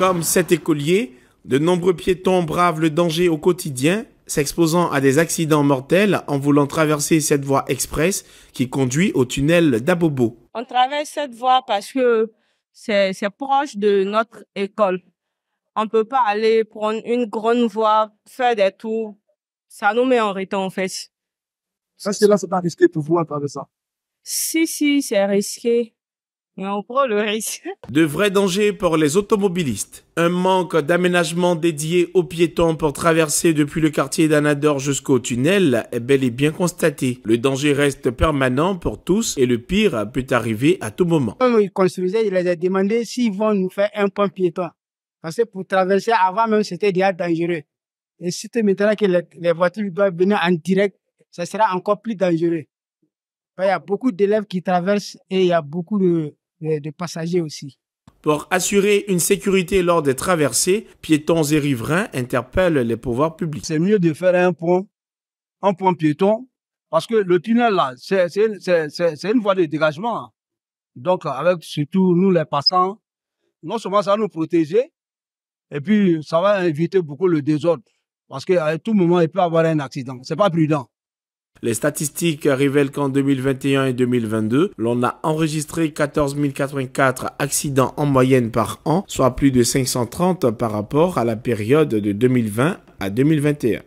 Comme cet écolier, de nombreux piétons bravent le danger au quotidien, s'exposant à des accidents mortels en voulant traverser cette voie express qui conduit au tunnel d'Abobo. On traverse cette voie parce que c'est proche de notre école. On ne peut pas aller prendre une grande voie, faire des tours. Ça nous met en retard, en fait. ça c'est là, c'est pas risqué pour vous à ça? Si, si, c'est risqué on prend le risque. De vrais dangers pour les automobilistes. Un manque d'aménagement dédié aux piétons pour traverser depuis le quartier d'Anador jusqu'au tunnel est bel et bien constaté. Le danger reste permanent pour tous et le pire peut arriver à tout moment. Quand ils construisaient, il les a demandé s'ils vont nous faire un pont piéton. Parce que pour traverser avant même, c'était déjà dangereux. Et si maintenant que les voitures doivent venir en direct, ça sera encore plus dangereux. Il y a beaucoup d'élèves qui traversent et il y a beaucoup de, de passagers aussi. Pour assurer une sécurité lors des traversées, piétons et riverains interpellent les pouvoirs publics. C'est mieux de faire un pont, un pont piéton, parce que le tunnel là, c'est une voie de dégagement. Donc, avec surtout nous les passants, non seulement ça va nous protéger, et puis ça va éviter beaucoup le désordre. Parce qu'à tout moment, il peut y avoir un accident. C'est pas prudent. Les statistiques révèlent qu'en 2021 et 2022, l'on a enregistré 14 084 accidents en moyenne par an, soit plus de 530 par rapport à la période de 2020 à 2021.